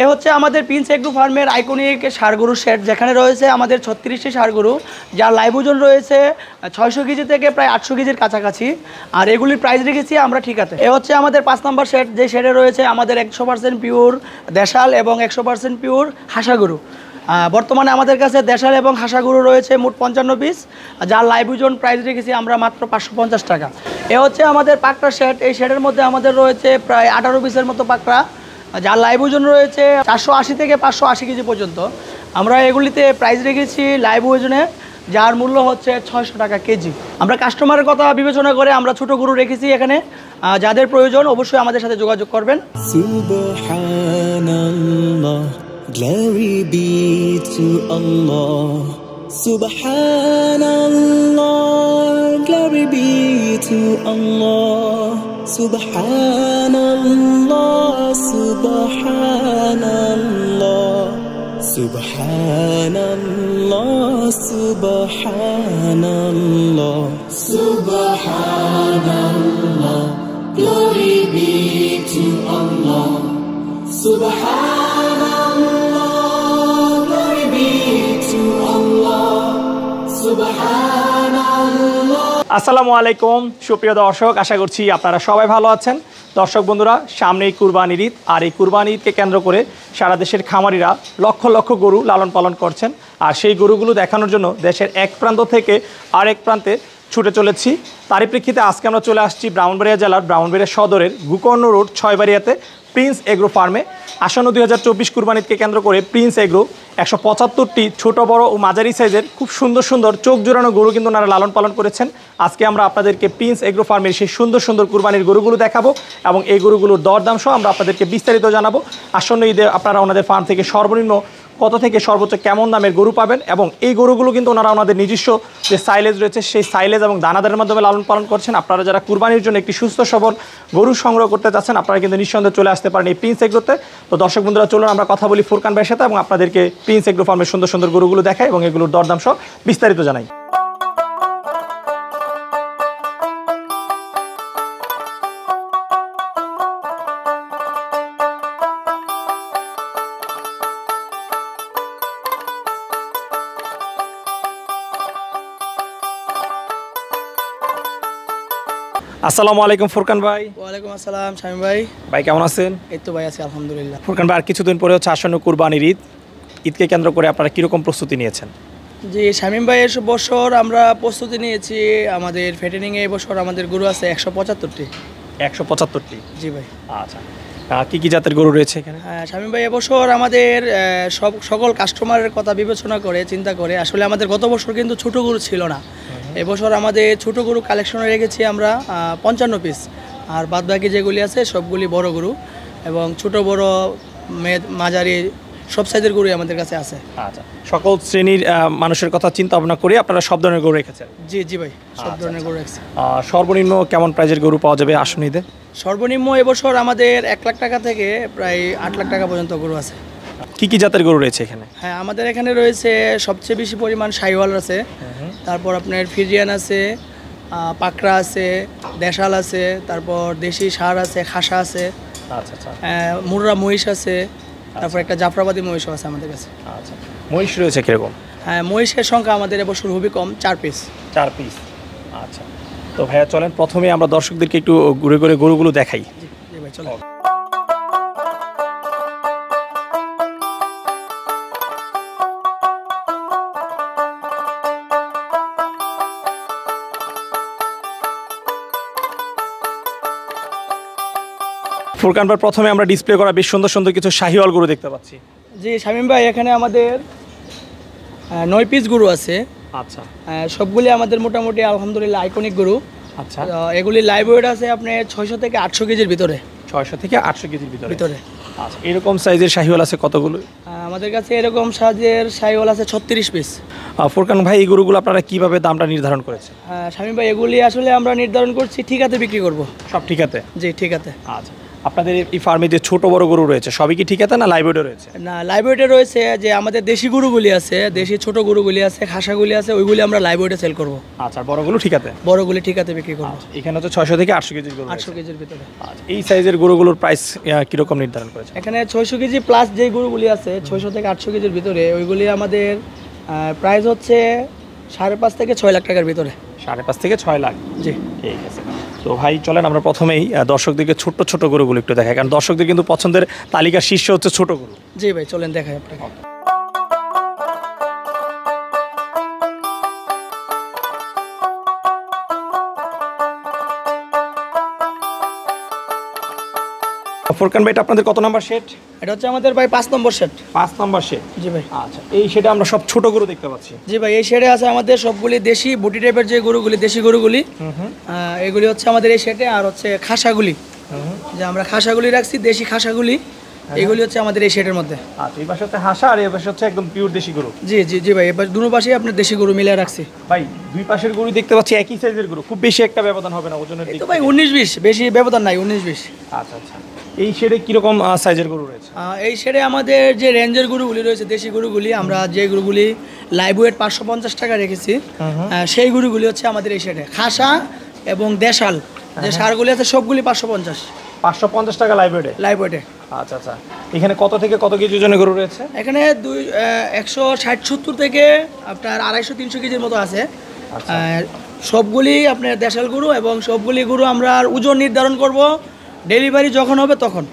এ হচ্ছে আমাদের প্রিন্স এগ্রু ফার্মের আইকনিক সারগরু সেট যেখানে রয়েছে আমাদের ছত্রিশটি সারগরু যার লাইভ ওজন রয়েছে ছয়শো কেজি থেকে প্রায় আটশো কেজির কাছাকাছি আর এগুলির প্রাইস রেখেছি আমরা ঠিক আছে এ হচ্ছে আমাদের পাঁচ নম্বর সেট যে সেটে রয়েছে আমাদের একশো পার্সেন্ট পিওর দেশাল এবং একশো পার্সেন্ট পিওর হাসাগরু বর্তমানে আমাদের কাছে দেশাল এবং হাসাগুরু রয়েছে মোট পঞ্চান্ন পিস যার লাইভ ওজন প্রাইস রেখেছি আমরা মাত্র পাঁচশো পঞ্চাশ টাকা এ হচ্ছে আমাদের পাকড়া সেট এই সেটের মধ্যে আমাদের রয়েছে প্রায় আঠারো পিসের মতো পাকড়া যার লাইভ ওজন রয়েছে চারশো আশি থেকে পাঁচশো আশি কেজি পর্যন্ত আমরা এগুলিতে প্রাইস রেখেছি লাইভ ওজনে যার মূল্য হচ্ছে ছয়শো টাকা কেজি আমরা কাস্টমারের কথা বিবেচনা করে আমরা ছোট গরু রেখেছি এখানে যাদের প্রয়োজন অবশ্যই আমাদের সাথে যোগাযোগ করবেন Subhanallah Glory be to Allah سبحان الله سبحان الله سبحان الله سبحان الله سبحان الله glory be to Allah سبحان الله glory be to Allah سبحان আসসালামু আলাইকুম সুপ্রিয় দর্শক আশা করছি আপনারা সবাই ভালো আছেন দর্শক বন্ধুরা সামনেই কুরবানির ঈদ আর এই কুরবানি ঈদকে কেন্দ্র করে সারা দেশের খামারিরা লক্ষ লক্ষ গরু লালন পালন করছেন আর সেই গরুগুলো দেখানোর জন্য দেশের এক প্রান্ত থেকে আরেক প্রান্তে ছুটে চলেছি তারই প্রেক্ষিতে আজকে আমরা চলে আসছি ব্রাহ্মণবাড়িয়া জেলার ব্রাহ্মণবাড়িয়া সদরের গুকর্ণ রোড ছয়বাড়িয়াতে প্রিন্স এগ্রো ফার্মে আসন্ন দুই হাজার চব্বিশ কুরবানিদকে কেন্দ্র করে প্রিন্স এগ্রো একশো পঁচাত্তরটি ছোট বড় ও মাঝারি সাইজের খুব সুন্দর সুন্দর চোখ জোড়ানো গরু কিন্তু ওনারা লালন পালন করেছেন আজকে আমরা আপনাদেরকে প্রিন্স এগ্রো ফার্মের সেই সুন্দর সুন্দর কুরবানির গরুগুলো দেখাবো এবং এই গরুগুলোর দরদাম সহ আমরা আপনাদেরকে বিস্তারিত জানাবো আসন্ন ঈদে আপনারা ওনাদের ফার্ম থেকে সর্বনিম্ন কত থেকে সর্বোচ্চ কেমন দামের গরু পাবেন এবং এই গরুগুলো কিন্তু ওনারা ওনাদের নিজস্ব যে সাইলেজ রয়েছে সেই সাইলেজ এবং দানাদের মাধ্যমে লালন পালন করছেন আপনারা যারা কুরবানির জন্য একটি সুস্থ সবল গরু সংগ্রহ করতে চাচ্ছেন আপনারা কিন্তু নিঃসন্দেহে চলে আসতে পারেন এই প্রিন্স এগ্রোতে তো দর্শক বন্ধুরা চলুন আমরা কথা বলি ফুরকান ভাইয়ের সাথে এবং আপনাদেরকে প্রিন্স এগ্রো ফার্মের সুন্দর সুন্দর গরুগুলো দেখাই এবং এগুলোর দরদাম সহ বিস্তারিত জানাই আসসালামু আলাইকুম ফুরকান ভাই ওয়ালাইকুম আসসালাম শামিম ভাই ভাই কেমন আছেন এই তো ভাই আছি আলহামদুলিল্লাহ ফুরকান ভাই আর কিছুদিন পরে হচ্ছে আসন্ন কুরবানির ঈদ ঈদকে কেন্দ্র করে আপনারা কীরকম প্রস্তুতি নিয়েছেন জি শামিম ভাই এসব বছর আমরা প্রস্তুতি নিয়েছি আমাদের ফেটেনিংয়ে বছর আমাদের গরু আছে একশো পঁচাত্তরটি একশো পঁচাত্তরটি জি ভাই আচ্ছা কি কি জাতের গরু রয়েছে এখানে স্বামী হ্যাঁ, ভাই এবছর আমাদের সব সকল কাস্টমারের কথা বিবেচনা করে চিন্তা করে আসলে আমাদের গত বছর কিন্তু ছোট গরু ছিল না এবছর আমাদের ছোট গরু কালেকশনে রেখেছি আমরা পঞ্চান্ন পিস আর বাদ বাকি যেগুলি আছে সবগুলি বড় গরু এবং ছোট বড় মেদ মাঝারি সব সাইজের গরুই আমাদের কাছে আছে আচ্ছা সকল শ্রেণীর মানুষের কথা চিন্তা ভাবনা করে আপনারা সব ধরনের গরু রেখেছেন জি জি ভাই সব আচ্ছা, ধরনের আচ্ছা। গরু রেখেছেন সর্বনিম্ন কেমন প্রাইজের গরু পাওয়া যাবে আসুন সর্বনিম্ন এবছর আমাদের এক লাখ টাকা থেকে প্রায় আট লাখ টাকা পর্যন্ত গরু আছে কি কি জাতের গরু রয়েছে এখানে হ্যাঁ আমাদের এখানে রয়েছে সবচেয়ে বেশি পরিমাণ সাইওয়াল আছে তারপর আপনার ফিজিয়ান আছে পাকড়া আছে দেশাল আছে তারপর দেশি সার আছে খাসা আছে আচ্ছা, আচ্ছা। মুররা মহিষ আছে তারপর একটা জাফরাবাদী মহিষও আছে আমাদের কাছে আচ্ছা মহিষ রয়েছে কীরকম হ্যাঁ মহিষের সংখ্যা আমাদের এবছর খুবই কম চার পিস চার পিস আচ্ছা তো ভাইয়া চলেন প্রথমে আমরা দর্শকদেরকে একটু ঘুরে ঘুরে গরুগুলো দেখাই ফুরকান প্রথমে আমরা ডিসপ্লে করা বেশ সুন্দর সুন্দর কিছু শাহিওয়াল গরু দেখতে পাচ্ছি জি শামীম ভাই এখানে আমাদের নয় পিস গরু আছে আচ্ছা সবগুলি আমাদের মোটামুটি আলহামদুলিল্লাহ আইকনিক গরু আচ্ছা এগুলি লাইভ আছে আপনার ছয়শো থেকে আটশো কেজির ভিতরে ছয়শো থেকে আটশো কেজির ভিতরে ভিতরে আচ্ছা এরকম সাইজের শাহিওয়াল আছে কতগুলো আমাদের কাছে এরকম সাইজের শাহিওয়াল আছে ছত্রিশ পিস ফোরকান ভাই এই গরুগুলো আপনারা কীভাবে দামটা নির্ধারণ করেছেন স্বামী ভাই এগুলি আসলে আমরা নির্ধারণ করছি ঠিকাতে বিক্রি করব সব ঠিকাতে জি ঠিকাতে আচ্ছা আপনাদের এই ফার্মে যে ছোট বড় গরু রয়েছে সবই কি আছে না লাইব্রেরিতে রয়েছে না লাইব্রেরিতে রয়েছে যে আমাদের দেশি গরুগুলি আছে দেশি ছোট গরুগুলি আছে খাসাগুলি আছে ওইগুলি আমরা লাইব্রেরিতে সেল করব আচ্ছা বড়গুলো ঠিক আছে বড়গুলি ঠিকাতে বিক্রি করব আচ্ছা, এখানে তো ছয়শো থেকে আটশো কেজির গরু আটশো কেজির ভিতরে আচ্ছা, এই সাইজের গরুগুলোর প্রাইস কীরকম নির্ধারণ করেছে এখানে ছয়শো কেজি প্লাস যে গরুগুলি আছে ছয়শো থেকে আটশো কেজির ভিতরে ওইগুলি আমাদের প্রাইস হচ্ছে সাড়ে পাঁচ থেকে ছয় লাখ টাকার ভিতরে সাড়ে পাঁচ থেকে ছয় লাখ জি ঠিক আছে তো ভাই চলেন আমরা প্রথমেই দর্শকদেরকে ছোট্ট ছোট গরুগুলো একটু দেখাই কারণ দর্শকদের কিন্তু পছন্দের তালিকার শীর্ষে হচ্ছে ছোট গরু জি ভাই চলেন দেখাই আপনাকে ফোরকান ভাই আপনাদের কত নাম্বার সেট এটা হচ্ছে আমাদের ভাই পাঁচ নম্বর সেট পাঁচ নম্বর সেট জি ভাই আচ্ছা এই সেটে আমরা সব ছোট গরু দেখতে পাচ্ছি জি ভাই এই সেটে আছে আমাদের সবগুলি দেশি বুটি টাইপের যে গরুগুলি দেশি গরুগুলি এগুলি হচ্ছে আমাদের এই সেটে আর হচ্ছে খাসাগুলি যে আমরা খাসাগুলি রাখছি দেশি খাসাগুলি হ্যাঁ। এগুলি হচ্ছে আমাদের এই শেডের মধ্যে আচ্ছা এই পাশে হচ্ছে হাসা আর এই পাশে হচ্ছে একদম পিওর দেশি গরু জি জি জি ভাই এবার দুটো পাশেই আপনার দেশি গরু মিলে রাখছি ভাই দুই পাশের গরু দেখতে পাচ্ছি একই সাইজের গরু খুব বেশি একটা ব্যবধান হবে না ওজনের দিক তো ভাই 19 20 বেশি ব্যবধান নাই 19 20 আচ্ছা আচ্ছা এই শেডে কীরকম সাইজের গরু রয়েছে এই শেডে আমাদের যে রেঞ্জের গরুগুলি রয়েছে দেশি গরুগুলি আমরা যে গরুগুলি লাইভ ওয়েট পাঁচশো পঞ্চাশ টাকা রেখেছি uh-huh. সেই গরুগুলি হচ্ছে আমাদের এই শেডে খাসা এবং দেশাল যে uh-huh. সারগুলি আছে সবগুলি পাঁচশো পঞ্চাশ পাঁচশো পঞ্চাশ টাকা লাইভ ওয়েটে লাইভ ওয়েটে আচ্ছা আচ্ছা এখানে কত থেকে কত কেজি ওজনে গরু রয়েছে এখানে দুই একশো ষাট সত্তর থেকে আপনার আড়াইশো তিনশো কেজির মতো আছে আচ্ছা। সবগুলি আপনার দেশাল গরু এবং সবগুলি গরু আমরা ওজন নির্ধারণ করব ডেলিভারি যখন হবে তখন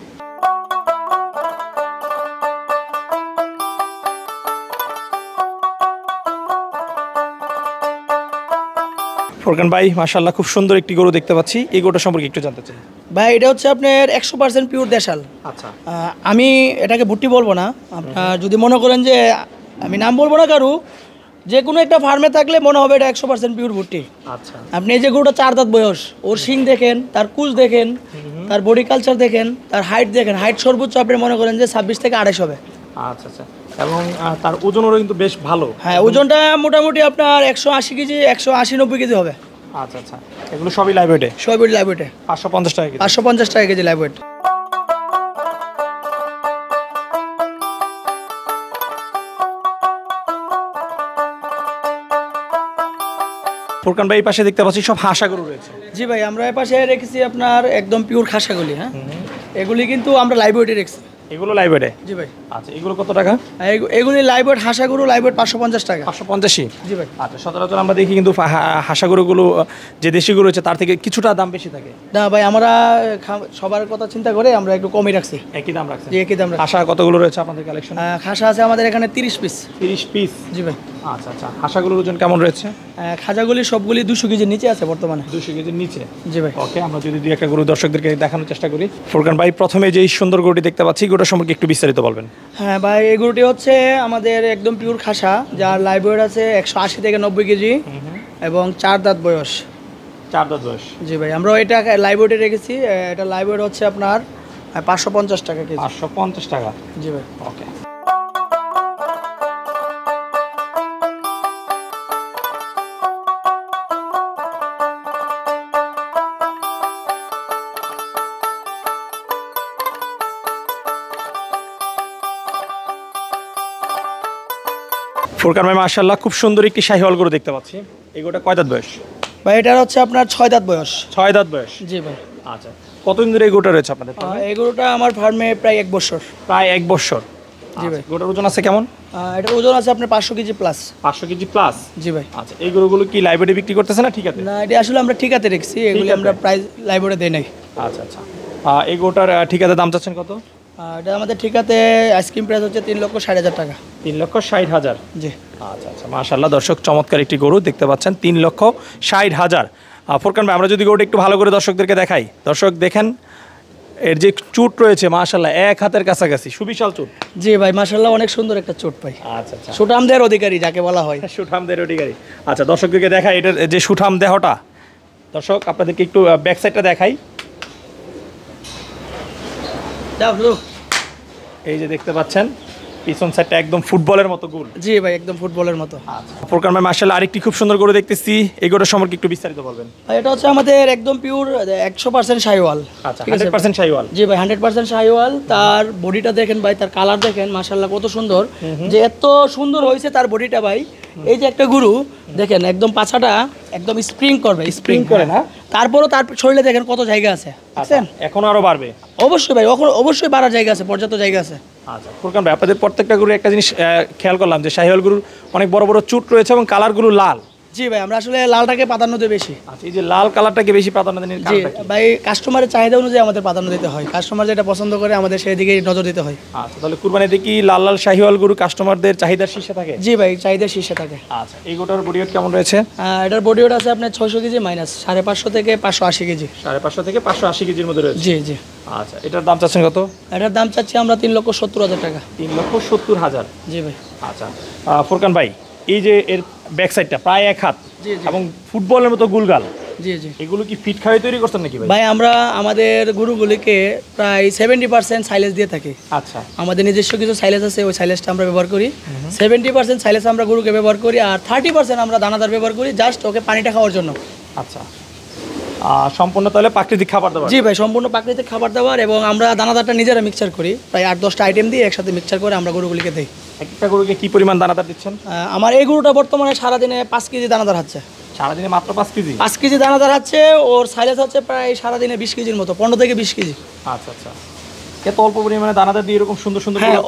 ফোরকান ভাই মাশাল্লাহ খুব সুন্দর একটি গরু দেখতে পাচ্ছি এই গরুটা সম্পর্কে একটু জানতে চাই ভাই এটা হচ্ছে আপনার একশো পার্সেন্ট পিওর দেশাল আচ্ছা আমি এটাকে ভুট্টি বলবো না আপনার যদি মনে করেন যে আমি নাম বলবো না কারু যে কোনো একটা ফার্মে থাকলে মনে হবে এটা একশো পার্সেন্ট পিওর ভুট্টি আচ্ছা আপনি এই যে গরুটা চার দাঁত বয়স ওর শিং দেখেন তার কুচ দেখেন তার বডি কালচার দেখেন তার হাইট দেখেন হাইট সর্বোচ্চ আপনি মনে করেন যে ছাব্বিশ থেকে আড়াইশ হবে আচ্ছা আচ্ছা এবং তার ওজনেরও কিন্তু বেশ ভালো হ্যাঁ ওজনটা মোটামুটি আপনার একশো আশি কেজি একশো আশি নব্বই কেজি হবে আচ্ছা আচ্ছা এগুলো সবই লাইভ ওয়েটে সবই লাইভ ওয়েটে পাঁচশো পঞ্চাশ টাকা পাঁচশো পঞ্চাশ টাকা কেজি লাইভ ওয়েট ফোরকান ভাই পাশে দেখতে পাচ্ছি সব হাঁসা রয়েছে জি ভাই আমরা এই পাশে রেখেছি আপনার একদম পিওর খাসাগুলি হ্যাঁ এগুলি কিন্তু আমরা লাইব্রেরিতে রেখেছি এগুলো লাইব্রেরি জি ভাই আচ্ছা এগুলো কত টাকা এগুলি লাইব্রেরি হাঁসাগুরু লাইব্রেরি পাঁচশো পঞ্চাশ টাকা পাঁচশো পঞ্চাশি জি ভাই আচ্ছা সচরাচর আমরা দেখি কিন্তু হাঁসাগুরুগুলো যে দেশিগুলো রয়েছে তার থেকে কিছুটা দাম বেশি থাকে না ভাই আমরা সবার কথা চিন্তা করে আমরা একটু কমই রাখছি একই দাম রাখছি একই দাম হাঁসা কতগুলো রয়েছে আপনাদের কালেকশন হাঁসা আছে আমাদের এখানে তিরিশ পিস তিরিশ পিস জি ভাই আচ্ছা আচ্ছা হাঁসাগুলোর ওজন কেমন রয়েছে খাজাগুলি সবগুলি দুশো কেজির নিচে আছে বর্তমানে দুশো কেজির নিচে জি ভাই ওকে আমরা যদি দুই একটা গরু দর্শকদেরকে দেখানোর চেষ্টা করি ফোরকান ভাই প্রথমে যে সুন্দর গরুটি দেখতে পাচ্ছি গরুটা সম্পর্কে একটু বিস্তারিত বলবেন হ্যাঁ ভাই এই গরুটি হচ্ছে আমাদের একদম পিওর খাসা যার লাইভ ওয়েট আছে একশো আশি থেকে নব্বই কেজি এবং চার দাঁত বয়স চার দাঁত বয়স জি ভাই আমরা এটা লাইভ ওয়েটে রেখেছি এটা লাইভ ওয়েট হচ্ছে আপনার পাঁচশো পঞ্চাশ টাকা কেজি পাঁচশো পঞ্চাশ টাকা জি ভাই ওকে ফোরকান ভাই মার্শাল্লাহ খুব সুন্দর একটি শাহিওয়াল গরু দেখতে পাচ্ছি গোটা কয় দাঁত বয়স ভাই এটা হচ্ছে আপনার ছয় দাঁত বয়স ছয় দাঁত বয়স জি ভাই আচ্ছা কতদিন ধরে এই গোটা রয়েছে আপনাদের এই গরুটা আমার ফার্মে প্রায় এক বছর প্রায় এক বছর জি আচ্ছা, ভাই গরুটার ওজন আছে কেমন এটার ওজন আছে আপনার পাঁচশো কেজি প্লাস পাঁচশো কেজি প্লাস জি ভাই আচ্ছা এই গরুগুলো কি লাইব্রেরি বিক্রি করতেছে না ঠিক আছে না এটা আসলে আমরা ঠিক আছে রেখেছি এগুলো আমরা প্রায় লাইব্রেরি দেই নাই আচ্ছা আচ্ছা এই গোটার ঠিক আছে দাম চাচ্ছেন কত এটা আমাদের ঠিকাতে আইসক্রিম প্রাইস হচ্ছে তিন লক্ষ ষাট হাজার টাকা তিন লক্ষ ষাট হাজার জি আচ্ছা আচ্ছা মাশাল্লাহ দর্শক চমৎকার একটি গরু দেখতে পাচ্ছেন তিন লক্ষ ষাট হাজার ফোরকান ভাই আমরা যদি গরুটা একটু ভালো করে দর্শকদেরকে দেখাই দর্শক দেখেন এর যে চুট রয়েছে মাশাল্লাহ এক হাতের কাছাকাছি সুবিশাল চুট জি ভাই মাশাল্লাহ অনেক সুন্দর একটা চুট পাই আচ্ছা আচ্ছা সুঠামদের অধিকারী যাকে বলা হয় সুঠামদের অধিকারী আচ্ছা দর্শকদেরকে দেখাই এটার যে সুঠাম দেহটা দর্শক আপনাদেরকে একটু ব্যাক সাইডটা দেখাই এই যে দেখতে পাচ্ছেন পিছন সাইডটা একদম ফুটবলের মতো গোল জি ভাই একদম ফুটবলের মতো প্রোগ্রামে আচ্ছা, মার্শাল আরেকটি খুব সুন্দর করে দেখতেছি এই গোটা সম্পর্কে একটু বিস্তারিত বলবেন এটা হচ্ছে আমাদের একদম পিওর একশো percent Sahiwal hundred percent ji ভাই হান্ড্রেড পার্সেন্ট শাহিওয়াল তার বডিটা দেখেন ভাই তার কালার দেখেন মার্শাল্লাহ কত সুন্দর যে এত সুন্দর হয়েছে তার বডিটা ভাই এই যে একটা গুরু দেখেন একদম পাছাটা একদম স্প্রিং করবে স্প্রিং করে হ্যাঁ। না তারপরও তার শরীরে দেখেন কত জায়গা আছে আচ্ছা, এখন আরো বাড়বে অবশ্যই ভাই অবশ্যই বাড়ার জায়গা আছে পর্যাপ্ত জায়গা আছে আচ্ছা ফুরকান ভাই আপনাদের প্রত্যেকটা গুরু একটা জিনিস খেয়াল করলাম যে শাহিওয়াল গুরুর অনেক বড় বড় চুট রয়েছে এবং কালারগুলো লাল জি ভাই আমরা আসলে লালটাকে প্রাধান্য দিই বেশি আচ্ছা এই যে লাল কালারটাকে বেশি প্রাধান্য দেন জি ভাই কাস্টমারের চাহিদা অনুযায়ী আমাদের প্রাধান্য দিতে হয় কাস্টমার যেটা পছন্দ করে আমাদের সেই দিকে নজর দিতে হয় আচ্ছা তাহলে কুরবানিতে কি লাল লাল শাহিওয়াল গরু কাস্টমারদের চাহিদার শীর্ষে থাকে জি ভাই চাহিদার শীর্ষে থাকে আচ্ছা এই গোটার বডি ওয়েট কেমন রয়েছে এটার বডি ওয়েট আছে আপনার ছয়শো কেজি মাইনাস সাড়ে পাঁচশো থেকে পাঁচশো আশি কেজি সাড়ে পাঁচশো থেকে পাঁচশো আশি কেজির মধ্যে রয়েছে জি জি আচ্ছা এটার দাম চাচ্ছেন কত এটার দাম চাচ্ছি আমরা তিন লক্ষ সত্তর হাজার টাকা তিন লক্ষ সত্তর হাজার জি ভাই আচ্ছা ফোরকান ভাই এই যে এর ব্যাক সাইডটা প্রায় এক হাত এবং ফুটবলের মতো গুলগাল জি জি এগুলো কি ফিট খাওয়াই তৈরি করছেন নাকি ভাই আমরা আমাদের গরুগুলিকে প্রায় সেভেন্টি পার্সেন্ট সাইলেজ দিয়ে থাকি আচ্ছা আমাদের নিজস্ব কিছু সাইলেজ আছে ওই সাইলেজটা আমরা ব্যবহার করি সেভেন্টি পার্সেন্ট সাইলেজ আমরা গরুকে ব্যবহার করি আর থার্টি পার্সেন্ট আমরা দানাদার ব্যবহার করি জাস্ট ওকে পানিটা খাওয়ার জন্য আচ্ছা সম্পূর্ণ তাহলে প্রাকৃতিক খাবার দাবার জি ভাই সম্পূর্ণ প্রাকৃতিক খাবার দাবার এবং আমরা দানাদারটা নিজেরা মিক্সার করি প্রায় আট দশটা আইটেম দিয়ে একসাথে মিক্সার করে আমরা গরুগুলিকে দিই একটা গরুকে কি পরিমাণ দানাদার দিচ্ছেন আমার এই গরুটা বর্তমানে সারাদিনে পাঁচ কেজি দানাদার হচ্ছে সারাদিনে মাত্র পাঁচ কেজি পাঁচ কেজি দানাদার হচ্ছে ওর সাইলেজ হচ্ছে প্রায় সারাদিনে বিশ কেজির মতো পনেরো থেকে বিশ কেজি আচ্ছা আচ্ছা এত অল্প পরিমাণে দানাদার দিয়ে এরকম সুন্দর সুন্দর হ্যাঁ,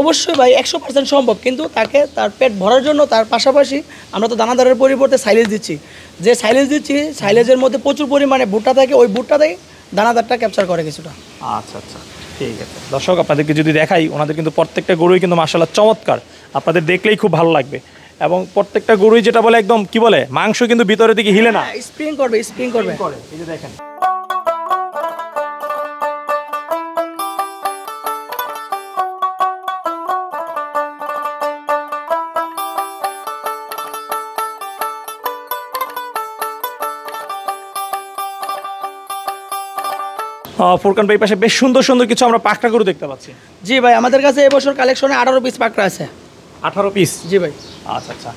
অবশ্যই ভাই একশো পার্সেন্ট সম্ভব কিন্তু তাকে তার পেট ভরার জন্য তার পাশাপাশি আমরা তো দানাদারের পরিবর্তে সাইলেজ দিচ্ছি যে সাইলেজ দিচ্ছি সাইলেজের মধ্যে প্রচুর পরিমাণে ভুট্টা থাকে ওই ভুট্টা থেকে দানাদারটা ক্যাপচার করে কিছুটা আচ্ছা আচ্ছা ঠিক আছে দর্শক আপনাদেরকে যদি দেখাই ওনাদের কিন্তু প্রত্যেকটা গরুই কিন্তু মার্শাল্লাহ চমৎকার আপনাদের দেখলেই খুব ভালো লাগবে এবং প্রত্যেকটা গরুই যেটা বলে একদম কি বলে মাংস কিন্তু ভিতরে দিকে হিলে না স্প্রিং হ্যাঁ, করবে স্প্রিং করবে এই যে দেখেন ফোরকান ভাই পাশে বেশ সুন্দর সুন্দর কিছু আমরা পাকড়া করে দেখতে পাচ্ছি জি ভাই আমাদের কাছে এবছর কালেকশনে আঠারো পিস পাকড়া আছে আঠারো পিস জি ভাই আচ্ছা আচ্ছা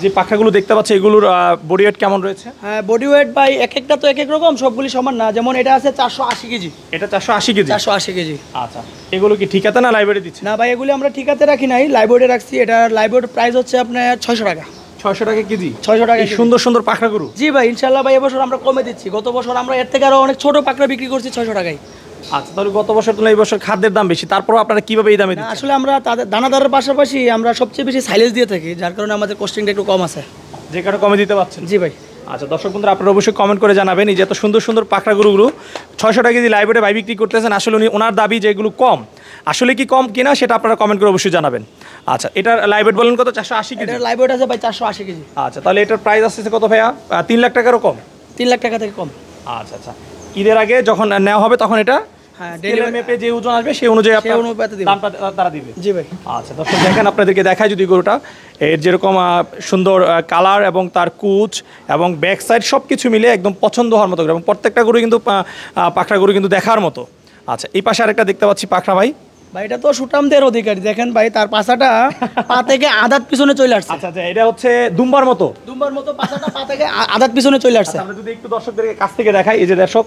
যে পাখাগুলো দেখতে পাচ্ছি এগুলোর বডি ওয়েট কেমন রয়েছে হ্যাঁ বডি ওয়েট ভাই এক একটা তো এক এক রকম সবগুলি সমান না যেমন এটা আছে চারশো আশি কেজি এটা চারশো আশি কেজি চারশো আশি কেজি আচ্ছা এগুলো কি ঠিকাতে না লাইব্রেরি দিচ্ছি না ভাই এগুলি আমরা ঠিকাতে রাখি নাই লাইব্রেরি রাখছি এটা লাইব্রেরির প্রাইস হচ্ছে আপনার ছয়শো টাকা ছয়শো টাকা কেজি ছয়শো টাকা সুন্দর সুন্দর পাখরা গরু জি ভাই ইনশাল্লাহ ভাই এবছর আমরা কমে দিচ্ছি গত বছর আমরা এর থেকে আরও অনেক ছোট পাখরা বিক্রি করছি ছয়শো টাকায় আচ্ছা তাহলে গত বছর তুলনায় এই বছর খাদ্যের দাম বেশি তারপর আপনারা কীভাবে এই দামে আসলে আমরা তাদের দানাদারের পাশাপাশি আমরা সবচেয়ে বেশি সাইলেজ দিয়ে থাকি যার কারণে আমাদের কস্টিংটা একটু কম আছে যে কারণে কমে দিতে পারছেন জি ভাই আচ্ছা দর্শক বন্ধুরা আপনারা অবশ্যই কমেন্ট করে জানাবেন এই যে এত সুন্দর সুন্দর গুরুগুলো ছয়শো টাকা কেজি লাইব্রেরি বাই বিক্রি করতেছেন আসলে উনি ওনার দাবি যে এগুলো কম আসলে কি কম কিনা সেটা আপনারা কমেন্ট করে অবশ্যই জানাবেন আচ্ছা এটার লাইব্রেট বলেন কত চারশো আশি কেজি লাইব্রেট আছে ভাই চারশো আশি কেজি আচ্ছা তাহলে এটার প্রাইস আসতেছে কত ভাইয়া তিন লাখ টাকারও কম তিন লাখ টাকা থেকে কম আচ্ছা আচ্ছা ঈদের আগে যখন নেওয়া হবে তখন এটা মেপে হ্যাঁ, যে ওজন আসবে সেই অনুযায়ী আচ্ছা, দেখেন আপনাদেরকে দেখায় গরুটা যেরকম সুন্দর কালার এবং তার কুচ এবং ব্যাক সাইড সব মিলে একদম পছন্দ হওয়ার মতো এবং প্রত্যেকটা গরু কিন্তু পাখরা গরু কিন্তু দেখার মতো আচ্ছা এই পাশে আরেকটা দেখতে পাচ্ছি পাখরা ভাই ভাইটা তো সুটামদের অধিকারী দেখেন ভাই তার পাশাটা পা থেকে আধাত পিছনে চলে আসছে আচ্ছা, আচ্ছা এটা হচ্ছে দুম্বার মতো দুম্বার মতো পাশাটা পা থেকে আধাত পিছনে চলে আচ্ছা, আসছে আমরা যদি একটু দর্শকদের কাছ থেকে দেখাই এই যে দর্শক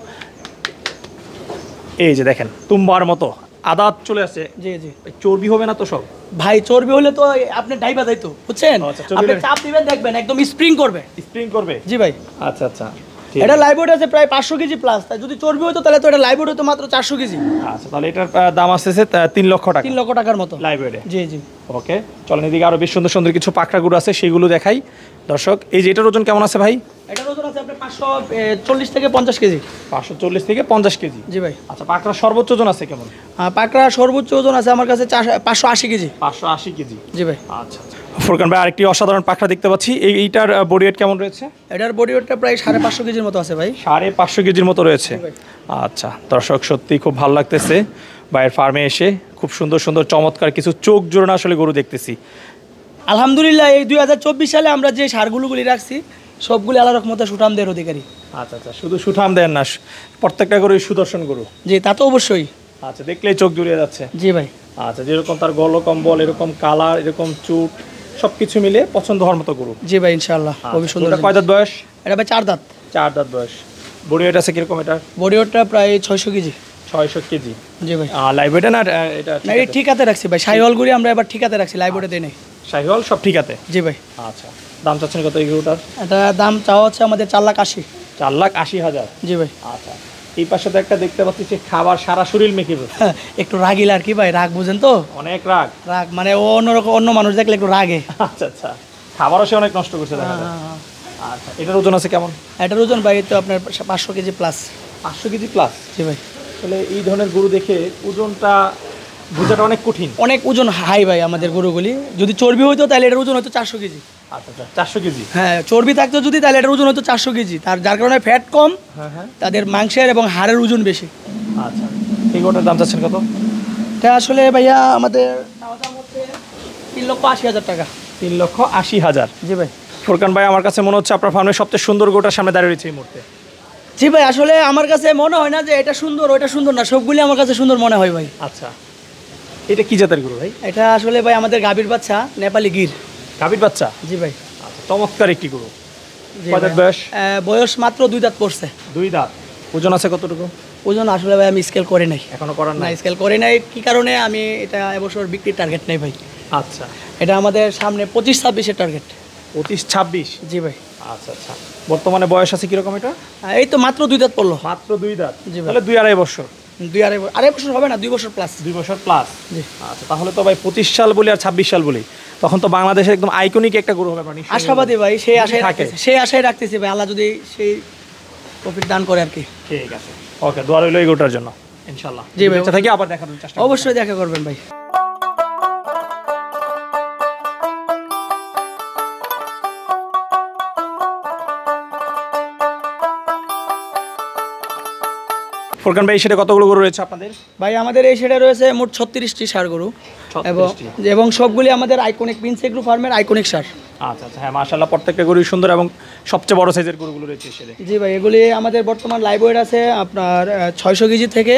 এই যে দেখেন তুম্বার মতো আদাত চলে আসে জি জি চর্বি হবে না তো সব ভাই চর্বি হলে তো আপনি ডাইবা যাইতো বুঝছেন আচ্ছা, আপনি চাপ দিবেন দেখবেন একদম স্প্রিং করবে স্প্রিং করবে জি ভাই আচ্ছা আচ্ছা এটা লাইবোর্ড আছে প্রায় পাঁচশো কেজি প্লাস তাই যদি চর্বি হতো তাহলে তো এটা লাইবোর্ড হতো মাত্র চারশো কেজি আচ্ছা তাহলে এটার দাম আসতেছে তিন লক্ষ টাকা তিন লক্ষ টাকার মতো লাইব্রেরি জি জি ওকে চলেন এদিকে আরও বেশ সুন্দর সুন্দর কিছু পাকড়াগুলো আছে সেগুলো দেখাই দর্শক এই যে এটার ওজন কেমন আছে ভাই পাঁচশো চল্লিশ থেকে পঞ্চাশ কেজি পাঁচশো চল্লিশ থেকে পঞ্চাশ কেজি জি ভাই আচ্ছা পাকড়া সর্বোচ্চ ওজন আছে কেমন পাকড়া সর্বোচ্চ ওজন আছে আমার কাছে পাঁচশো আশি কেজি পাঁচশো আশি কেজি জি ভাই আচ্ছা, আচ্ছা। ফুরকান ভাই আরেকটি অসাধারণ পাখড়া দেখতে পাচ্ছি এইটার বডি ওয়েট কেমন রয়েছে এটার বডি ওয়েটটা প্রায় সাড়ে পাঁচশো কেজির মতো আছে ভাই সাড়ে পাঁচশো কেজির মতো রয়েছে আচ্ছা দর্শক সত্যি খুব ভালো লাগতেছে ভাইয়ের ফার্মে এসে খুব সুন্দর সুন্দর চমৎকার কিছু চোখ জোড়ানো আসলে গরু দেখতেছি আলহামদুলিল্লাহ এই দুই সালে আমরা যে সারগুলোগুলি রাখছি সবগুলি আল্লাহ রহমতে সুঠামদের অধিকারী আচ্ছা আচ্ছা শুধু সুঠামদের না প্রত্যেকটা করে সুদর্শন গরু জি তা তো অবশ্যই আচ্ছা দেখলেই চোখ জুড়িয়ে যাচ্ছে জি ভাই আচ্ছা যেরকম তার গল কম্বল এরকম কালার এরকম চুট সবকিছু মিলে পছন্দ হওয়ার মতো গরু জি ভাই ইনশাআল্লাহ খুবই আচ্ছা, সুন্দর কয় দাঁত বয়স এটা ভাই চার দাঁত চার দাঁত বয়স বডি আছে কিরকম এটা বডি প্রায় ছয়শো কেজি ছয়শো কেজি জি ভাই লাইভ না এটা ঠিক ঠিকাতে রাখছি ভাই সাইওয়াল গড়ি আমরা এবার ঠিকাতে রাখছি লাইভ ওয়েটে নাই শাহিওয়াল সব ঠিক আছে জি ভাই আচ্ছা দাম চাচ্ছেন কত এই গরুটার এটা দাম চাওয়া হচ্ছে আমাদের চার লাখ আশি চার লাখ আশি হাজার জি ভাই আচ্ছা এই পাশে তো একটা দেখতে পাচ্ছি সে খাবার সারা শরীর মেখে হ্যাঁ, একটু রাগিল আর কি ভাই রাগ বুঝেন তো অনেক রাগ রাগ মানে ও অন্যরকম অন্য মানুষ দেখলে একটু রাগে আচ্ছা আচ্ছা খাবারও সে অনেক নষ্ট করছে দেখা হ্যাঁ, হ্যাঁ। আচ্ছা এটার ওজন আছে কেমন এটার ওজন ভাই তো আপনার পাঁচশো কেজি প্লাস পাঁচশো কেজি প্লাস জি ভাই আসলে এই ধরনের গরু দেখে ওজনটা বোঝাটা অনেক কঠিন অনেক ওজন হাই ভাই আমাদের গরুগুলি যদি চর্বি হইতো তাহলে এটার ওজন হতো চারশো কেজি আচ্ছা, আচ্ছা চারশো কেজি হ্যাঁ চর্বি থাকতো যদি ওজন হতো চারশো কেজি তার যার কারণে ফ্যাট কম হ্যাঁ, হ্যাঁ। তাদের মাংসের এবং হাড়ের ওজন বেশি আচ্ছা দাম কত আসলে ভাইয়া আমাদের তিন লক্ষ আশি হাজার টাকা তিন লক্ষ আশি হাজার জি ভাই ভাই আমার কাছে মনে হচ্ছে আপনার সবচেয়ে সুন্দর গোটার সামনে দাঁড়িয়ে রয়েছে এই মুহূর্তে জি ভাই আসলে আমার কাছে মনে হয় না যে এটা সুন্দর ওইটা সুন্দর না সবগুলি আমার কাছে সুন্দর মনে হয় ভাই আচ্ছা এটা কি জাতের গরু ভাই এটা আসলে ভাই আমাদের গাভীর বাচ্চা নেপালি গির গাভীর বাচ্চা জি ভাই আচ্ছা, চমৎকার একটি গরু বয়স বয়স মাত্র দুই দাঁত পড়ছে দুই দাঁত ওজন আছে কতটুকু ওজন আসলে ভাই আমি স্কেল করে নাই এখনো করার না স্কেল করে নাই কি কারণে আমি এটা এবছর বিক্রির টার্গেট নেই ভাই আচ্ছা এটা আমাদের সামনে পঁচিশ ছাব্বিশের টার্গেট পঁচিশ ছাব্বিশ জি ভাই আচ্ছা আচ্ছা বর্তমানে বয়স আছে কীরকম এটা এই তো মাত্র দুই দাঁত পড়লো মাত্র দুই দাঁত জি ভাই দুই আড়াই বছর দুই আড়াই বছর আড়াই বছর হবে না দুই বছর প্লাস দুই বছর প্লাস আচ্ছা তাহলে তো ভাই পঁচিশ সাল বলি আর ছাব্বিশ সাল বলি তখন তো বাংলাদেশের একদম আইকনিক একটা গরু হবে আশাবাদী ভাই সেই আশায় সেই আশায় রাখতেছি ভাই আল্লাহ যদি সেই প্রফিট দান করে আর কি ঠিক আছে ওকে দোয়া রইল এই গরুটার জন্য ইনশাল্লাহ জি ভাই থেকে আবার দেখার চেষ্টা অবশ্যই দেখা করবেন ভাই ফোরকান ভাই সেটা কতগুলো গরু রয়েছে আপনাদের ভাই আমাদের এই সেটা রয়েছে মোট ছত্রিশটি সার গরু এবং এবং সবগুলি আমাদের আইকনিক গ্রু ফার্মের আইকনিক সার আচ্ছা আচ্ছা হ্যাঁ মার্শাল্লাহ প্রত্যেকটা গরু সুন্দর এবং সবচেয়ে বড় সাইজের গরুগুলো রয়েছে জি ভাই এগুলি আমাদের বর্তমান লাইভ আছে আপনার ছয়শো কেজি থেকে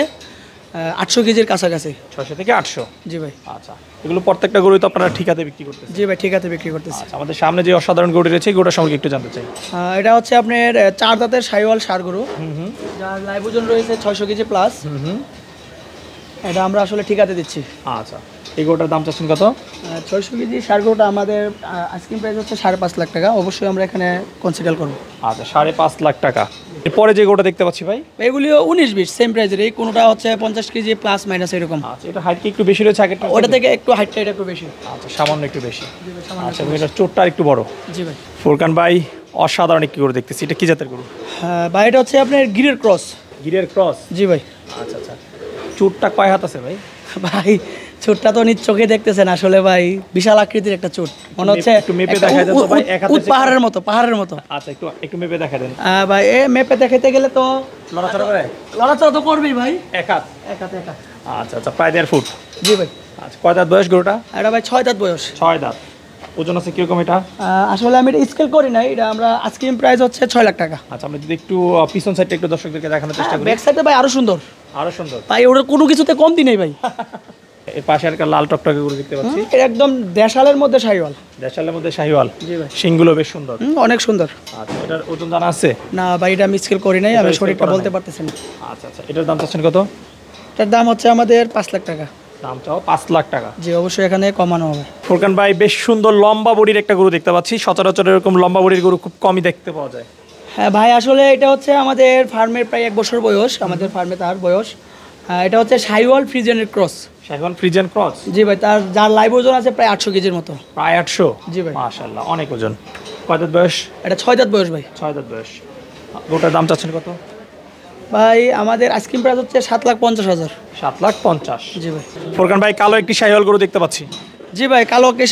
আটশো কেজির কাছাকাছি ছশো থেকে আটশো জি ভাই আচ্ছা এগুলো প্রত্যেকটা গরুই তো আপনারা ঠিকাতে বিক্রি করতেছেন জি ভাই ঠিকাতে বিক্রি করতেছি আচ্ছা, আমাদের সামনে যে অসাধারণ গরু রয়েছে গরুটা সম্পর্কে একটু জানতে চাই এটা হচ্ছে আপনার চার দাঁতের সাইওয়াল সার গরু যার লাইভ ওজন রয়েছে ছয়শো কেজি প্লাস এটা আমরা আসলে ঠিকাতে দিচ্ছি আচ্ছা এই গোটার দাম চাচ্ছেন কত ছয়শো কেজি সার গোটা আমাদের আইসক্রিম প্রাইস হচ্ছে সাড়ে পাঁচ লাখ টাকা অবশ্যই আমরা এখানে কনসিডার করবো আচ্ছা সাড়ে পাঁচ লাখ টাকা এরপরে যে গোটা দেখতে পাচ্ছি ভাই এগুলিও উনিশ বিশ সেম প্রাইজের এই কোনোটা হচ্ছে পঞ্চাশ কেজি প্লাস মাইনাস এরকম আচ্ছা, এটা হাইট একটু বেশি রয়েছে আগে ওটা থেকে একটু হাইটটা এটা একটু বেশি আচ্ছা সামান্য একটু বেশি আচ্ছা এটা চোরটা একটু বড় জি ভাই ফুরকান ভাই অসাধারণ একটি গরু দেখতেছি এটা কি জাতের গরু হ্যাঁ, ভাই এটা হচ্ছে আপনার গিরের ক্রস গিরের ক্রস জি ভাই আচ্ছা আচ্ছা চোরটা কয় হাত আছে ভাই ভাই চোটটা তো নিজ চোখে দেখতেছেন আসলে ভাই বিশাল আকৃতির একটা চোট মনে হচ্ছে উত পাহাড়ের মতো পাহাড়ের মতো আচ্ছা একটু মেপে দেখা দেন ভাই এ মেপে দেখাতে গেলে তো লড়াচড়া তো করবেই ভাই একাত আচ্ছা আচ্ছা ফুট ভাই আচ্ছা, বয়স ভাই ছয় বয়স ছয় ওজন এটা আসলে আমি এটা স্কেল করি এটা আমরা হচ্ছে ছয় লাখ টাকা আচ্ছা যদি একটু পিছন একটু দর্শকদেরকে ব্যাক সাইডে ভাই সুন্দর আরও সুন্দর ওটা কোনো কিছুতে কম দিনে ভাই আচ্ছা, আচ্ছা, আচ্ছা, পাঁচ লাখ টাকা এখানে কমানো হবে বেশ সুন্দর লম্বা বড়ির একটা গরু দেখতে পাচ্ছি সচরাচর এরকম লম্বা বড়ির গরু খুব কমই দেখতে পাওয়া যায় হ্যাঁ ভাই আসলে এটা হচ্ছে আমাদের ফার্মের প্রায় এক বছর বয়স আমাদের ফার্মে তার বয়স হ্যাঁ, এটা হচ্ছে সাইওয়াল ফ্রিজেনের cross Sahiwal Friesian cross ji ভাই তার যার লাইভ ওজন আছে প্রায় আটশো কেজির মতো প্রায় আটশো জি ভাই মাশাল্লাহ অনেক ওজন কয় দাঁত বয়স এটা ছয় দাঁত বয়স ভাই ছয় দাঁত বয়স গোটার দাম চাচ্ছেন কত ভাই আমাদের আইসক্রিম প্রাইস হচ্ছে সাত লাখ পঞ্চাশ হাজার সাত লাখ পঞ্চাশ জি ভাই ফোরকান ভাই কালো একটি সাইওয়াল গরু দেখতে পাচ্ছি জি ভাই কালো কেশ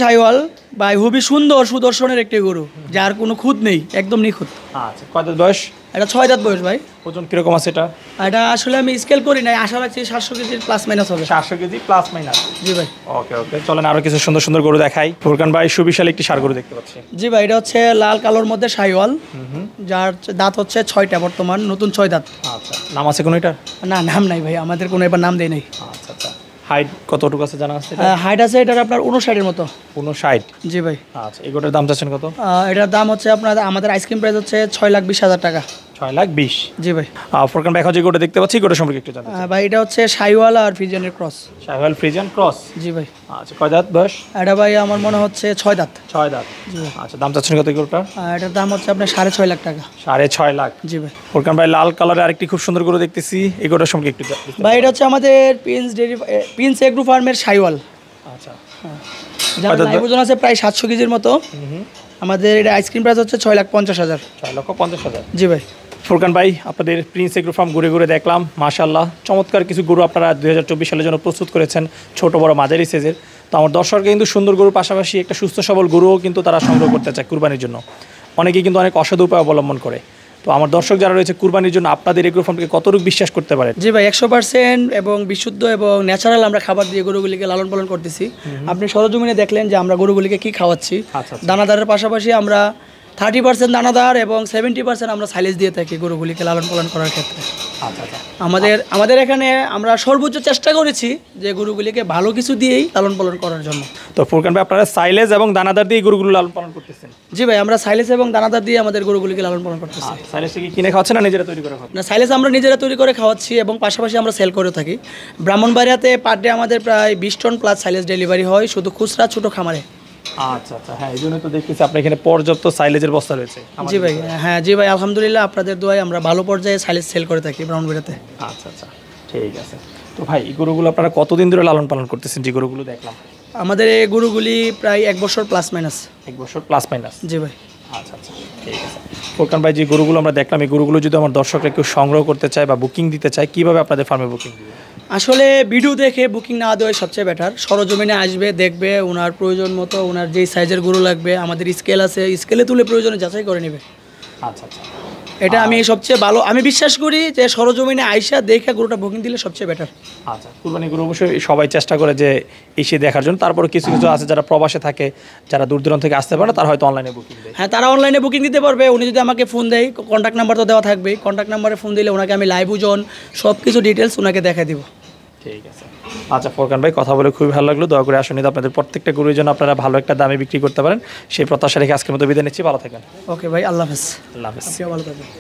ভাই খুবই সুন্দর সুদর্শনের একটি গরু যার কোনো খুদ নেই একদম নিখুঁত আচ্ছা কত বয়স এটা ছয় দাঁত বয়স ভাই ওজন কিরকম আছে এটা এটা আসলে আমি স্কেল করি নাই আশা রাখছি সাতশো কেজির প্লাস মাইনাস হবে সাতশো কেজি প্লাস মাইনাস জি ভাই ওকে ওকে চলেন আরো কিছু সুন্দর সুন্দর গরু দেখাই ফুরকান ভাই সুবিশাল একটি সার গরু দেখতে পাচ্ছি জি ভাই এটা হচ্ছে লাল কালোর মধ্যে সাইওয়াল যার দাঁত হচ্ছে ছয়টা বর্তমান নতুন ছয় দাঁত আচ্ছা নাম আছে কোনো এটা না নাম নাই ভাই আমাদের কোনো এবার নাম দেয় নাই আচ্ছা আচ্ছা হাইট কতটুকু আছে জানা আছে হাইট আছে এটার আপনার উনষাটের মতো উনষাট জি ভাই আচ্ছা এগুলোর দাম চাচ্ছেন কত এটার দাম হচ্ছে আপনার আমাদের আইসক্রিম প্রাইস হচ্ছে ছয় লাখ বিশ হাজার টাকা ছয় লাখ বিশ জি ভাই ফোরকান ভাই এখন যে গোটা দেখতে পাচ্ছি গোটা সম্পর্কে একটু জানা ভাই এটা হচ্ছে শাইওয়াল আর ফ্রিজনের cross Sahiwal Friesian cross ji ভাই আচ্ছা কয় দাঁত বয়স এটা ভাই আমার মনে হচ্ছে ছয় দাঁত ছয় দাঁত আচ্ছা দাম চাচ্ছেন কত গরুটা এটার দাম হচ্ছে আপনার সাড়ে ছয় লাখ টাকা সাড়ে ছয় লাখ জি ভাই ফোরকান ভাই লাল কালারের আরেকটি খুব সুন্দর করে দেখতেছি এই গোটার সম্পর্কে একটু ভাই এটা হচ্ছে আমাদের প্রিন্স ডেরি প্রিন্স এগ্রো ফার্মের শাইওয়াল আচ্ছা হ্যাঁ। যার ওজন আছে প্রায় সাতশো কেজির মতো আমাদের এটা আইসক্রিম প্রাইস হচ্ছে ছয় লাখ পঞ্চাশ হাজার ছয় লক্ষ পঞ্চাশ হাজার জি ভাই ফুরকান ভাই আপনাদের প্রিন্স এগ্রো ফার্ম ঘুরে ঘুরে দেখলাম মাশাল্লাহ চমৎকার কিছু গরু আপনারা দুই সালের জন্য প্রস্তুত করেছেন ছোট বড় মাঝারি সেজের তো আমার দর্শকরা কিন্তু সুন্দর গরুর পাশাপাশি একটা সুস্থ সবল গরুও কিন্তু তারা সংগ্রহ করতে চায় কুরবানির জন্য অনেকেই কিন্তু অনেক অসাধু উপায় অবলম্বন করে তো আমার দর্শক যারা রয়েছে কুরবানির জন্য আপনাদের এগ্রো ফার্মকে কতটুকু বিশ্বাস করতে পারে জি ভাই একশো পার্সেন্ট এবং বিশুদ্ধ এবং ন্যাচারাল আমরা খাবার দিয়ে গরুগুলিকে লালন পালন করতেছি আপনি সরজমিনে দেখলেন যে আমরা গরুগুলিকে কি খাওয়াচ্ছি আচ্ছা, আচ্ছা। দানাদারের পাশাপাশি আমরা থার্টি পার্সেন্ট দানাদার এবং সেভেন্টি পার্সেন্ট আমরা সাইলেজ দিয়ে থাকি গরুগুলিকে লালন পালন করার ক্ষেত্রে আচ্ছা, আচ্ছা। আমাদের আমাদের এখানে আমরা সর্বোচ্চ চেষ্টা করেছি যে গরুগুলিকে ভালো কিছু দিয়েই লালন পালন করার জন্য তো ফুরকান ভাই আপনারা সাইলেজ এবং দানাদার দিয়ে গরুগুলো লালন পালন করতেছেন জি ভাই আমরা সাইলেজ এবং দানাদার দিয়ে আমাদের গরুগুলিকে লালন পালন করতেছি সাইলেজ আচ্ছা, কি কিনে খাওয়াচ্ছে না নিজেরা তৈরি করে না সাইলেজ আমরা নিজেরা তৈরি করে খাওয়াচ্ছি এবং পাশাপাশি আমরা সেল করে থাকি ব্রাহ্মণবাড়িয়াতে পার ডে আমাদের প্রায় বিশ টন প্লাস সাইলেজ ডেলিভারি হয় শুধু খুচরা ছোটো খামারে আচ্ছা আচ্ছা হ্যাঁ এই জন্য তো আপনার এখানে পর্যাপ্ত সাইলেজের রয়েছে জি ভাই হ্যাঁ জি ভাই আলহামদুলিল্লাহ আপনাদের আমরা ভালো পর্যায়ে সাইলেজ সেল করে থাকি আচ্ছা আচ্ছা ঠিক আছে তো ভাই আপনারা কতদিন ধরে লালন পালন করতেছেন যে গরুগুলো দেখলাম আমাদের এই গরুগুলি প্রায় এক বছর প্লাস মাইনাস এক বছর প্লাস মাইনাস জি ভাই আচ্ছা আচ্ছা ঠিক আছে ভাই যে গরুগুলো আমরা দেখলাম এই গরুগুলো যদি আমার দর্শকরা কেউ সংগ্রহ করতে চায় বা বুকিং দিতে চায় কীভাবে আপনাদের ফার্মে বুকিং দিবে আসলে ভিডিও দেখে বুকিং না দেওয়াই সবচেয়ে বেটার সরজমিনে আসবে দেখবে ওনার প্রয়োজন মতো ওনার যেই সাইজের গুঁড়ো লাগবে আমাদের স্কেল আছে স্কেলে তুলে প্রয়োজনে যাচাই করে নেবে আচ্ছা আচ্ছা এটা আমি সবচেয়ে ভালো আমি বিশ্বাস করি যে সরজমিনে আইসা দেখে গুরুটা বুকিং দিলে সবচেয়ে বেটার আচ্ছা কুরবানি গুরু অবশ্যই সবাই চেষ্টা করে যে এসে দেখার জন্য তারপরে কিছু কিছু আছে যারা প্রবাসে থাকে যারা দূর দূরান্ত থেকে আসতে পারে তারা হয়তো অনলাইনে বুকিং দেয় হ্যাঁ তারা অনলাইনে বুকিং দিতে পারবে উনি যদি আমাকে ফোন দেয় কন্ট্যাক্ট নাম্বার তো দেওয়া থাকবেই কন্ট্যাক্ট নাম্বারে ফোন দিলে ওনাকে আমি লাইভ ওজন সব কিছু ডিটেলস ওনাকে দেখা দেবো ঠিক আছে আচ্ছা ফোরকান ভাই কথা বলে খুবই ভালো লাগলো দয়া করে আসুন আপনাদের প্রত্যেকটা গরুর জন্য আপনারা ভালো একটা দামে বিক্রি করতে পারেন সেই প্রত্যাশা রেখে আজকের মতো বিদায় নিচ্ছি ভালো থাকবেন ওকে ভাই আল্লাহ হাফেজ আল্লাহ হাফেজ ভালো থাকবেন